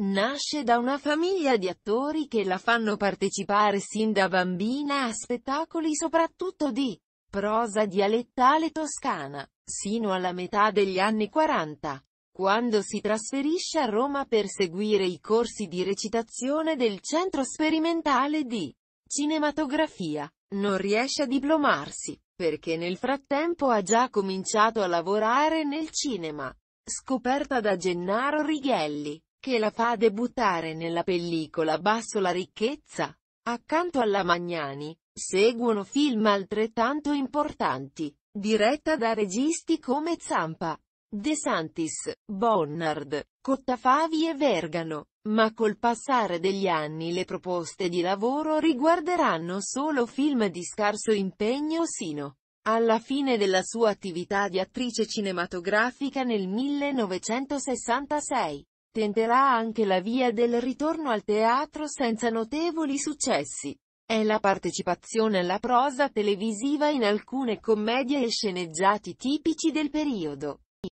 Nasce da una famiglia di attori che la fanno partecipare sin da bambina a spettacoli soprattutto di prosa dialettale toscana, sino alla metà degli anni 40, quando si trasferisce a Roma per seguire i corsi di recitazione del Centro Sperimentale di Cinematografia. Non riesce a diplomarsi, perché nel frattempo ha già cominciato a lavorare nel cinema. Scoperta da Gennaro Righelli che la fa debuttare nella pellicola Basso la ricchezza. Accanto alla Magnani, seguono film altrettanto importanti, diretta da registi come Zampa, De Santis, Bonnard, Cottafavi e Vergano, ma col passare degli anni le proposte di lavoro riguarderanno solo film di scarso impegno sino alla fine della sua attività di attrice cinematografica nel 1966. Tenterà anche la via del ritorno al teatro senza notevoli successi. È la partecipazione alla prosa televisiva in alcune commedie e sceneggiati tipici del periodo.